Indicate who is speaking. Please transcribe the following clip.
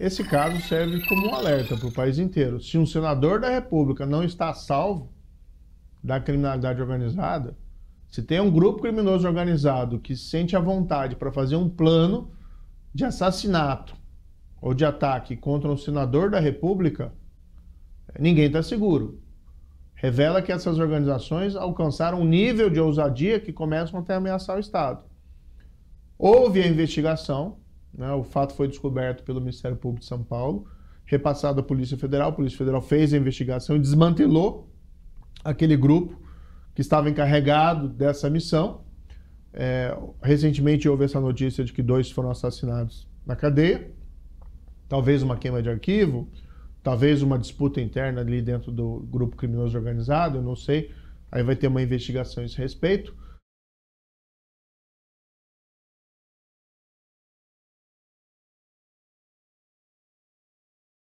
Speaker 1: Esse caso serve como um alerta para o país inteiro. Se um senador da República não está salvo da criminalidade organizada, se tem um grupo criminoso organizado que sente a vontade para fazer um plano de assassinato ou de ataque contra um senador da República, ninguém está seguro. Revela que essas organizações alcançaram um nível de ousadia que começam até a ameaçar o Estado. Houve a investigação, né? O fato foi descoberto pelo Ministério Público de São Paulo, repassado à Polícia Federal. A Polícia Federal fez a investigação e desmantelou aquele grupo que estava encarregado dessa missão. É, recentemente houve essa notícia de que dois foram assassinados na cadeia. Talvez uma queima de arquivo, talvez uma disputa interna ali dentro do grupo criminoso organizado, eu não sei. Aí vai ter uma investigação a esse respeito.